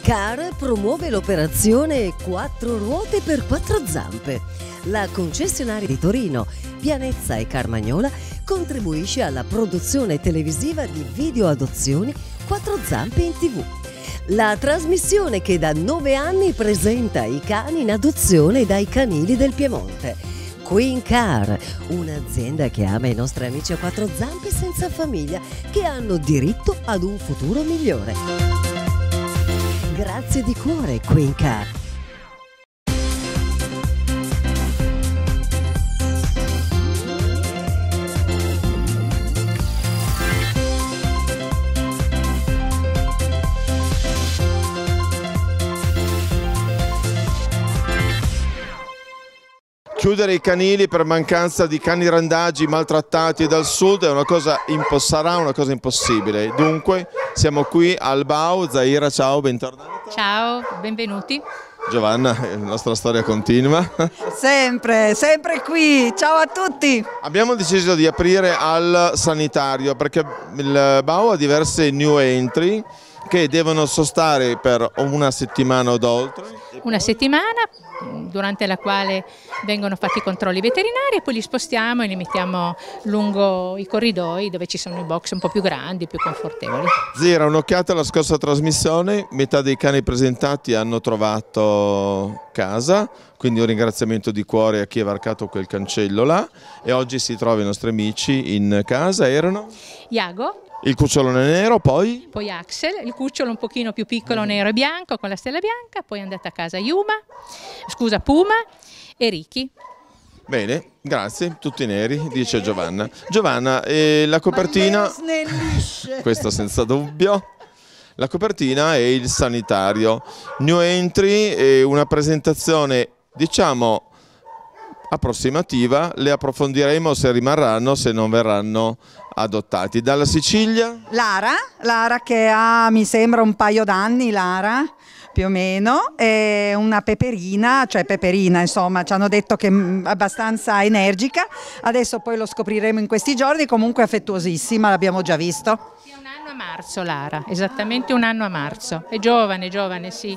Car promuove l'operazione Quattro ruote per quattro zampe. La concessionaria di Torino, Pianezza e Carmagnola contribuisce alla produzione televisiva di video adozioni Quattro zampe in tv. La trasmissione che da nove anni presenta i cani in adozione dai canili del Piemonte. Queen Car, un'azienda che ama i nostri amici a quattro zampe senza famiglia che hanno diritto ad un futuro migliore. Grazie di cuore, Quinca. Chiudere i canili per mancanza di cani randaggi maltrattati dal sud è una cosa, sarà una cosa impossibile, dunque siamo qui al Bau, Zaira, ciao, bentornata. Ciao, benvenuti. Giovanna, eh, la nostra storia continua. Sempre, sempre qui. Ciao a tutti. Abbiamo deciso di aprire al sanitario perché il BAU ha diverse new entry che devono sostare per una settimana o d'oltre una settimana mm, durante la quale vengono fatti i controlli veterinari e poi li spostiamo e li mettiamo lungo i corridoi dove ci sono i box un po' più grandi, più confortevoli. Zira, un'occhiata alla scorsa trasmissione, metà dei cani presentati hanno trovato casa, quindi un ringraziamento di cuore a chi ha varcato quel cancello là e oggi si trova i nostri amici in casa, erano? Iago, il cucciolone nero, poi? Poi Axel, il cucciolo un pochino più piccolo, mm. nero e bianco, con la stella bianca, poi è andata a casa Yuma, scusa Puma e Ricky. Bene, grazie, tutti neri, dice Giovanna. Giovanna, eh, la copertina... questo senza dubbio. La copertina è il sanitario. New Entry è una presentazione, diciamo, approssimativa, le approfondiremo se rimarranno, se non verranno adottati. Dalla Sicilia? Lara, Lara che ha mi sembra un paio d'anni, Lara più o meno, è una peperina, cioè peperina insomma, ci hanno detto che è mm, abbastanza energica, adesso poi lo scopriremo in questi giorni, comunque affettuosissima, l'abbiamo già visto. Sì, un anno a marzo Lara, esattamente un anno a marzo, è giovane, giovane, sì.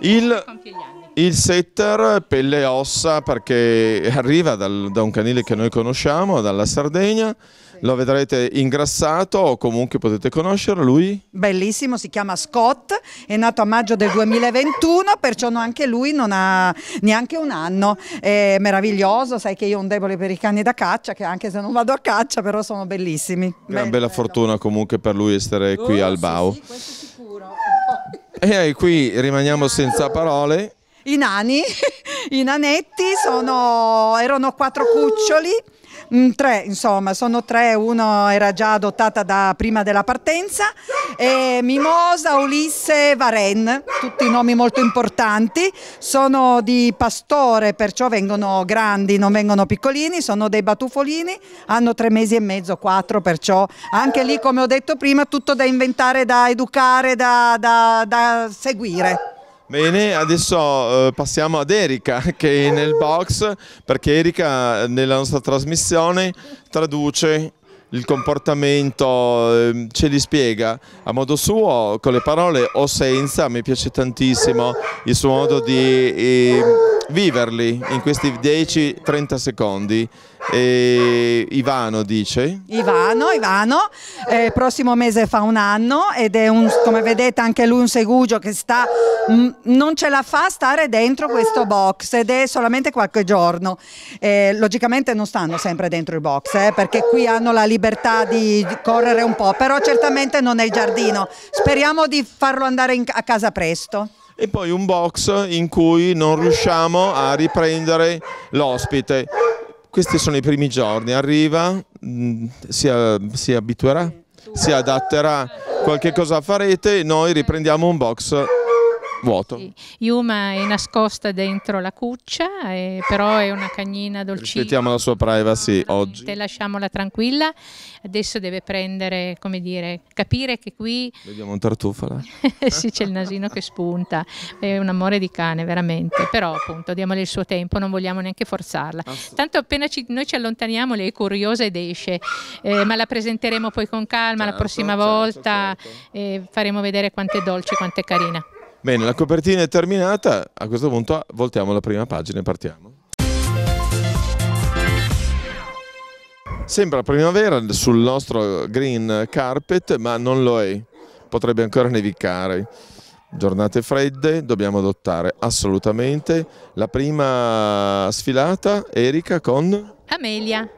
Il... compie gli anni. Il setter, pelle e ossa, perché arriva dal, da un canile che noi conosciamo, dalla Sardegna, lo vedrete ingrassato o comunque potete conoscerlo, lui? Bellissimo, si chiama Scott, è nato a maggio del 2021, perciò anche lui non ha neanche un anno, è meraviglioso, sai che io ho un debole per i cani da caccia, che anche se non vado a caccia però sono bellissimi. Gran Beh, bella bello. fortuna comunque per lui essere oh, qui al Bau. Sì, sì, questo è sicuro. E qui rimaniamo senza parole i nani, i nanetti, sono, erano quattro cuccioli. Mm, tre, insomma, sono tre, uno era già adottata da prima della partenza, e Mimosa, Ulisse e Varen, tutti nomi molto importanti, sono di pastore, perciò vengono grandi, non vengono piccolini, sono dei batufolini, hanno tre mesi e mezzo, quattro, perciò anche lì, come ho detto prima, tutto da inventare, da educare, da, da, da seguire. Bene, adesso eh, passiamo ad Erika che è nel box perché Erika eh, nella nostra trasmissione traduce il comportamento, eh, ce li spiega a modo suo, con le parole o senza, mi piace tantissimo il suo modo di eh, viverli in questi 10-30 secondi. E Ivano dice? Ivano, Ivano, eh, prossimo mese fa un anno ed è un, come vedete anche lui un segugio che sta, mm, non ce la fa stare dentro questo box ed è solamente qualche giorno. Eh, logicamente non stanno sempre dentro il box eh, perché qui hanno la libertà di, di, correre un po', però certamente non è il giardino. Speriamo di farlo andare in, a casa presto e poi un box in cui non riusciamo a riprendere l'ospite. Questi sono i primi giorni, arriva, mm, si, eh, si abituerà, si adatterà, qualche cosa farete e noi riprendiamo un box vuoto. Yuma è nascosta dentro la cuccia, e, eh, però è una cagnina dolcina. Rispettiamo la sua privacy no, oggi. Te lasciamola tranquilla, adesso deve prendere, come dire, capire che qui... Vediamo un tartufala. sì, c'è il nasino che spunta, è un amore di cane veramente, però appunto diamole il suo tempo, non vogliamo neanche forzarla. Ah, Tanto appena ci, noi ci allontaniamo lei è curiosa ed esce, eh, ma la presenteremo poi con calma certo, la prossima certo, volta certo. e certo. eh, faremo vedere quanto è dolce, quanto è carina. Bene, la copertina è terminata, a questo punto voltiamo la prima pagina e partiamo. Sembra primavera sul nostro green carpet, ma non lo è. Potrebbe ancora nevicare. Giornate fredde, dobbiamo adottare assolutamente. La prima sfilata, Erika con... Amelia.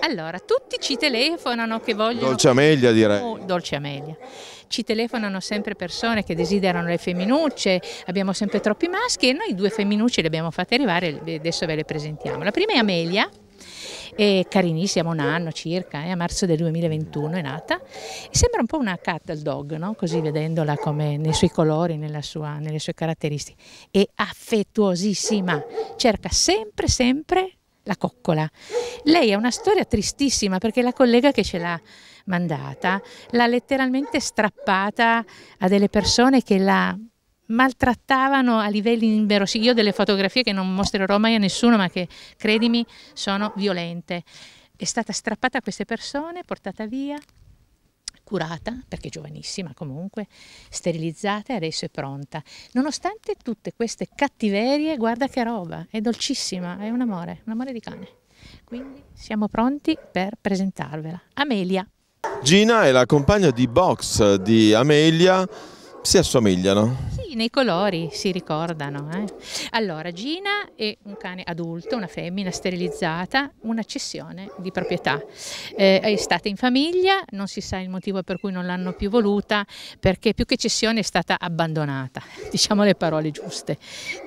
Allora, tutti ci telefonano che vogliono... Dolce Amelia direi. Oh, Dolce Amelia ci telefonano sempre persone che desiderano le femminucce, abbiamo sempre troppi maschi e noi due femminucce le abbiamo fatte arrivare e adesso ve le presentiamo. La prima è Amelia, è carinissima, un anno circa, eh, a marzo del 2021 è nata. Sembra un po' una cattle dog, no? così vedendola come nei suoi colori, sua, nelle sue caratteristiche. È affettuosissima, cerca sempre, sempre la coccola. Lei ha una storia tristissima perché la collega che ce l'ha mandata, l'ha letteralmente strappata a delle persone che la maltrattavano a livelli inverosimili. Io ho delle fotografie che non mostrerò mai a nessuno, ma che credimi sono violente. È stata strappata a queste persone, portata via, curata, perché giovanissima comunque, sterilizzata e adesso è pronta. Nonostante tutte queste cattiverie, guarda che roba, è dolcissima, è un amore, un amore di cane. Quindi siamo pronti per presentarvela. Amelia. Gina è la compagna di box di Amelia si assomigliano nei colori si ricordano. Eh. Allora, Gina è un cane adulto, una femmina sterilizzata, una cessione di proprietà. Eh, è stata in famiglia, non si sa il motivo per cui non l'hanno più voluta, perché più che cessione è stata abbandonata, diciamo le parole giuste.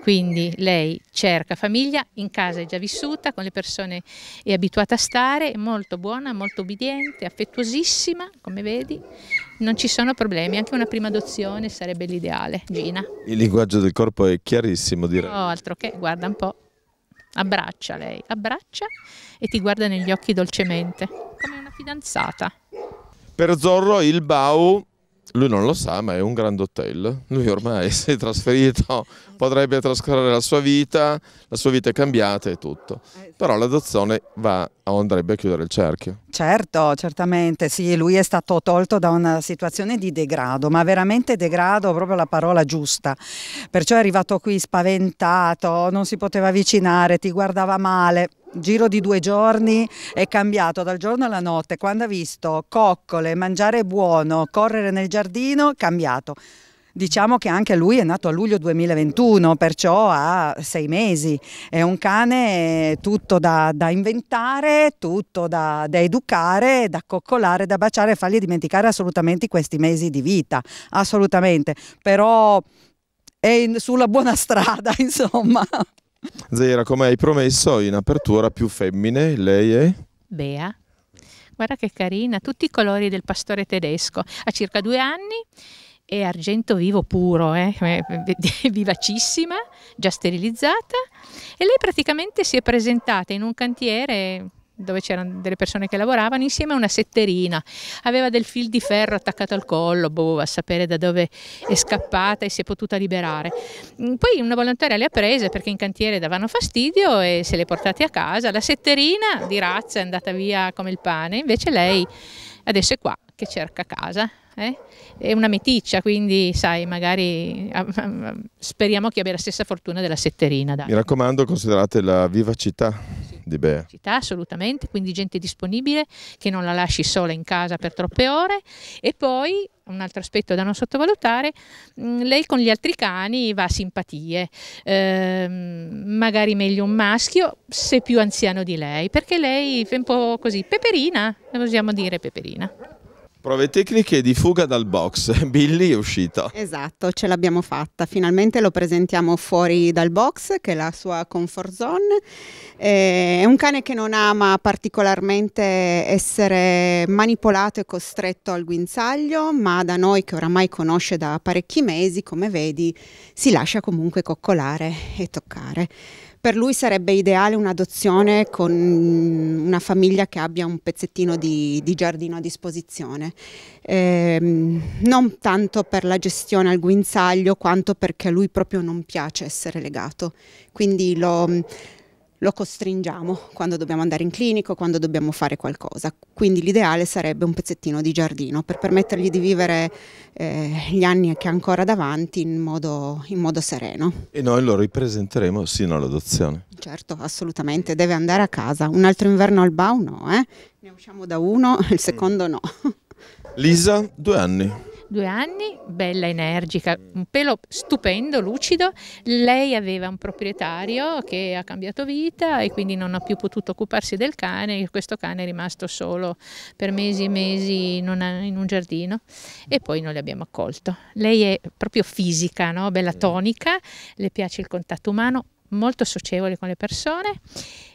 Quindi lei cerca famiglia, in casa è già vissuta, con le persone è abituata a stare, è molto buona, molto obbediente, affettuosissima, come vedi, non ci sono problemi, anche una prima adozione sarebbe l'ideale, Gina. Il linguaggio del corpo è chiarissimo direi. No, oh, altro che, guarda un po', abbraccia lei, abbraccia e ti guarda negli occhi dolcemente, come una fidanzata. Per Zorro il Bau lui non lo sa, ma è un grand hotel. Lui ormai si è trasferito, potrebbe trascorrere la sua vita, la sua vita è cambiata e tutto. Eh, Però l'adozione va, andrebbe a chiudere il cerchio. Certo, certamente, sì, lui è stato tolto da una situazione di degrado, ma veramente degrado, proprio la parola giusta. Perciò è arrivato qui spaventato, non si poteva avvicinare, ti guardava male giro di due giorni è cambiato dal giorno alla notte, quando ha visto coccole, mangiare buono, correre nel giardino, cambiato. Diciamo che anche lui è nato a luglio 2021, perciò ha sei mesi. È un cane tutto da, da inventare, tutto da, da, educare, da coccolare, da baciare e fargli dimenticare assolutamente questi mesi di vita. Assolutamente. Però è in, sulla buona strada, insomma. Zera, come hai promesso in apertura, più femmine, lei è? Bea. Guarda che carina, tutti i colori del pastore tedesco. Ha circa due anni è argento vivo puro, eh? eh vivacissima, già sterilizzata e lei praticamente si è presentata in un cantiere dove c'erano delle persone che lavoravano, insieme a una setterina. Aveva del fil di ferro attaccato al collo, boh, a sapere da dove è scappata e si è potuta liberare. Mm, poi una volontaria le ha prese perché in cantiere davano fastidio e se le ha portate a casa. La setterina di razza è andata via come il pane, invece lei adesso è qua che cerca casa. Eh? È una meticcia, quindi sai, magari ah, ah, ah, speriamo che abbia la stessa fortuna della setterina. Dai. Mi raccomando, considerate la vivacità di Bea. Città, assolutamente, quindi gente disponibile che non la lasci sola in casa per troppe ore e poi un altro aspetto da non sottovalutare, mm, lei con gli altri cani va a simpatie, eh, magari meglio un maschio se più anziano di lei, perché lei è un po' così, peperina, possiamo dire peperina. Prove tecniche di fuga dal box, Billy è uscito. Esatto, ce l'abbiamo fatta, finalmente lo presentiamo fuori dal box che è la sua comfort zone, eh, è un cane che non ama particolarmente essere manipolato e costretto al guinzaglio, ma da noi che oramai conosce da parecchi mesi, come vedi, si lascia comunque coccolare e toccare per lui sarebbe ideale un'adozione con una famiglia che abbia un pezzettino di, di giardino a disposizione, eh, non tanto per la gestione al guinzaglio quanto perché a lui proprio non piace essere legato, quindi lo, lo costringiamo quando dobbiamo andare in clinico, quando dobbiamo fare qualcosa. Quindi l'ideale sarebbe un pezzettino di giardino per permettergli di vivere eh, gli anni che ha ancora davanti in modo, in modo sereno. E noi lo ripresenteremo sino all'adozione. Certo, assolutamente, deve andare a casa. Un altro inverno al Bau no, eh? ne usciamo da uno, il mm. secondo no. Lisa, due anni due anni, bella energica, un pelo stupendo, lucido. Lei aveva un proprietario che ha cambiato vita e quindi non ha più potuto occuparsi del cane, questo cane è rimasto solo per mesi e mesi in, una, in un giardino e poi non l'abbiamo accolto. Lei è proprio fisica, no? bella mm. tonica, le piace il contatto umano, molto socievole con le persone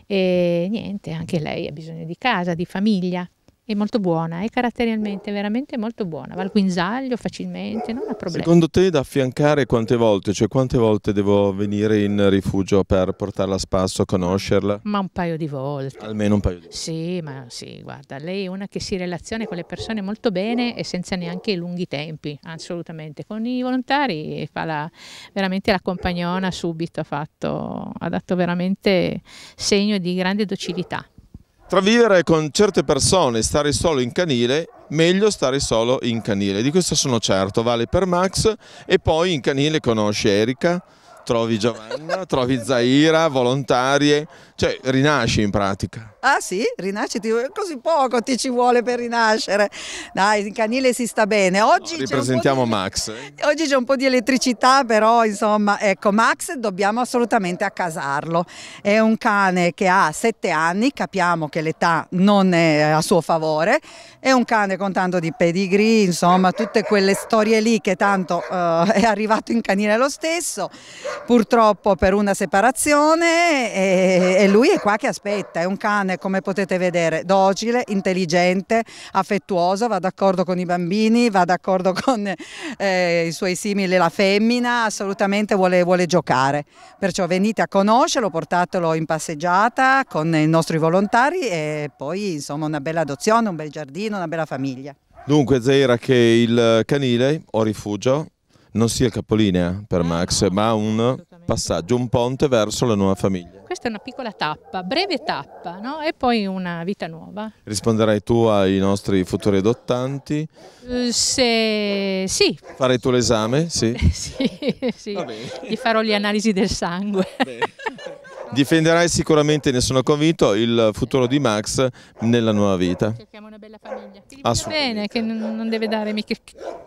e niente, anche lei ha bisogno di casa, di famiglia è molto buona, è caratterialmente veramente molto buona, va al guinzaglio facilmente, non ha problemi. Secondo te da affiancare quante volte? Cioè quante volte devo venire in rifugio per portarla a spasso, conoscerla? Ma un paio di volte. Almeno un paio di volte. Sì, ma sì, guarda, lei è una che si relaziona con le persone molto bene e senza neanche lunghi tempi, assolutamente. Con i volontari fa la, veramente la compagnona subito, ha, fatto, ha dato veramente segno di grande docilità. Tra vivere con certe persone, stare solo in canile, meglio stare solo in canile. Di questo sono certo, vale per Max e poi in canile conosci Erika, trovi Giovanna, trovi Zaira, volontarie, cioè rinasci in pratica. Ah sì? Rinasciti? Così poco ti ci vuole per rinascere. Dai, in canile si sta bene. Oggi no, ripresentiamo di... Max. Oggi c'è un po' di elettricità, però insomma, ecco, Max dobbiamo assolutamente accasarlo. È un cane che ha sette anni, capiamo che l'età non è eh, a suo favore. È un cane con tanto di pedigree, insomma, tutte quelle storie lì che tanto eh, è arrivato in canile lo stesso, purtroppo per una separazione e, e lui è qua che aspetta, è un cane Anne, come potete vedere, docile, intelligente, affettuoso, va d'accordo con i bambini, va d'accordo con eh, i suoi simili, la femmina, assolutamente vuole, vuole giocare. Perciò venite a conoscerlo, portatelo in passeggiata con i nostri volontari e poi insomma una bella adozione, un bel giardino, una bella famiglia. Dunque Zaira che il canile o rifugio non sia il capolinea per ah, Max, ma un passaggio, un ponte verso la nuova famiglia questa è una piccola tappa, breve tappa, no? e poi una vita nuova. Risponderai tu ai nostri futuri adottanti? Eh, se... Sì. Farai tu l'esame? Sì. sì, sì. Gli farò le analisi del sangue. difenderai sicuramente, ne sono convinto, il futuro di Max nella nuova vita. Cerchiamo una bella famiglia. Bene, che non deve dare mica,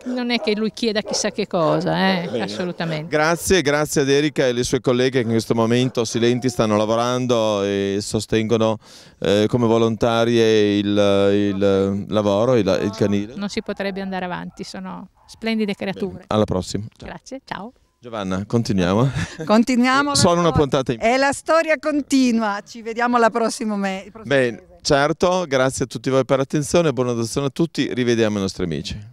non è che lui chieda chissà che cosa, eh? assolutamente. Grazie, grazie ad Erika e le sue colleghe che in questo momento silenti stanno lavorando e sostengono eh, come volontarie il, il lavoro, il, il canile. Non si potrebbe andare avanti, sono splendide creature. Bene, alla prossima. Ciao. Grazie, ciao. Giovanna, continuiamo. Continuiamo. Sono una puntata in più. E la storia continua. Ci vediamo alla prossima me. Bene, certo, grazie a tutti voi per l'attenzione, buona donazione a tutti, rivediamo i nostri amici.